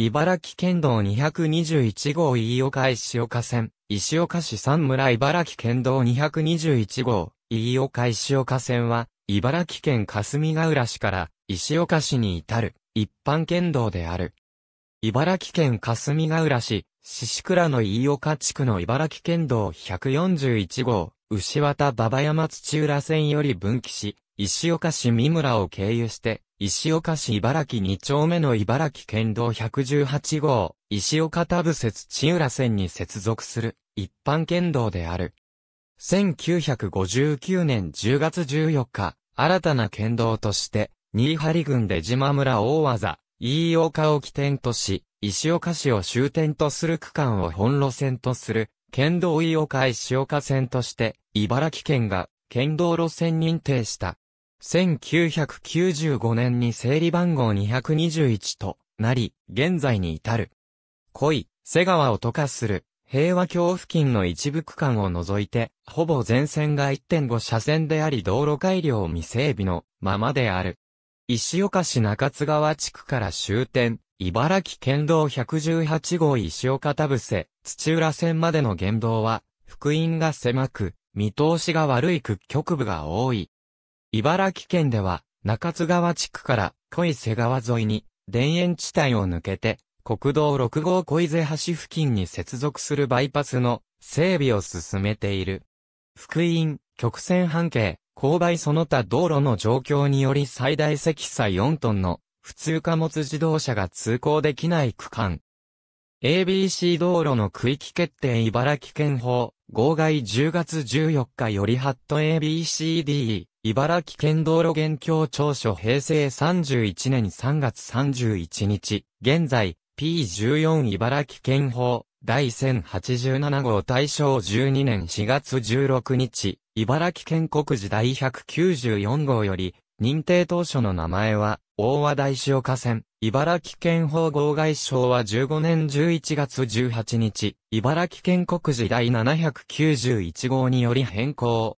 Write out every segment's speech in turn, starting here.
茨城県道221号飯岡石岡線、石岡市三村茨城県道221号、飯岡石岡線は、茨城県霞ヶ浦市から石岡市に至る一般県道である。茨城県霞ヶ浦市、子倉の飯岡地区の茨城県道141号、牛綿馬場山土浦線より分岐し、石岡市三村を経由して、石岡市茨城2丁目の茨城県道118号、石岡田部節千浦線に接続する、一般県道である。1959年10月14日、新たな県道として、新張郡で島村大技、飯岡を起点とし、石岡市を終点とする区間を本路線とする、県道飯岡石岡線として、茨城県が、県道路線認定した。1995年に整理番号221となり、現在に至る。恋、瀬川を溶かする、平和橋付近の一部区間を除いて、ほぼ全線が1.5車線であり道路改良未整備のままである。石岡市中津川地区から終点、茨城県道118号石岡田伏、土浦線までの言動は、福音が狭く、見通しが悪い屈曲部が多い。茨城県では、中津川地区から小伊勢川沿いに、田園地帯を抜けて、国道6号小伊勢橋付近に接続するバイパスの整備を進めている。福音、曲線半径、勾配その他道路の状況により最大積載4トンの普通貨物自動車が通行できない区間、ABC 道路の区域決定茨城県法、号外10月14日よりハット ABCD、茨城県道路現況調書平成31年3月31日、現在、P14 茨城県法、第1087号大正12年4月16日、茨城県国時第194号より、認定当初の名前は、大和大塩河川、茨城県法号外省は15年11月18日、茨城県国時第791号により変更。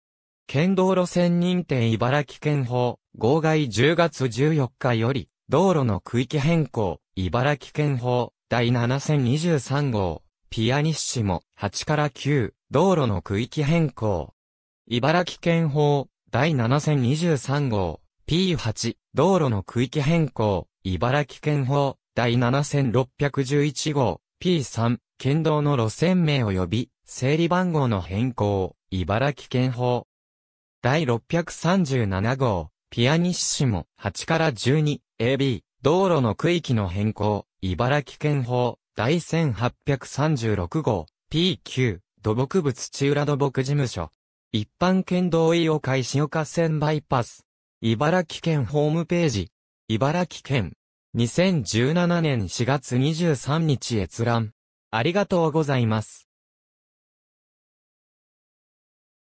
県道路線認定茨城県法、号外10月14日より、道路の区域変更、茨城県法、第7023号、ピアニッシモ、8から9、道路の区域変更。茨城県法、第7023号、P8、道路の区域変更、茨城県法、第7611号、P3、県道の路線名及び、整理番号の変更、茨城県法。第637号、ピアニッシモ、8から12、AB、道路の区域の変更、茨城県法、第1836号、P9、土木部土浦土木事務所。一般県道井岡石岡線バイパス。茨城県ホームページ。茨城県。2017年4月23日閲覧。ありがとうございます。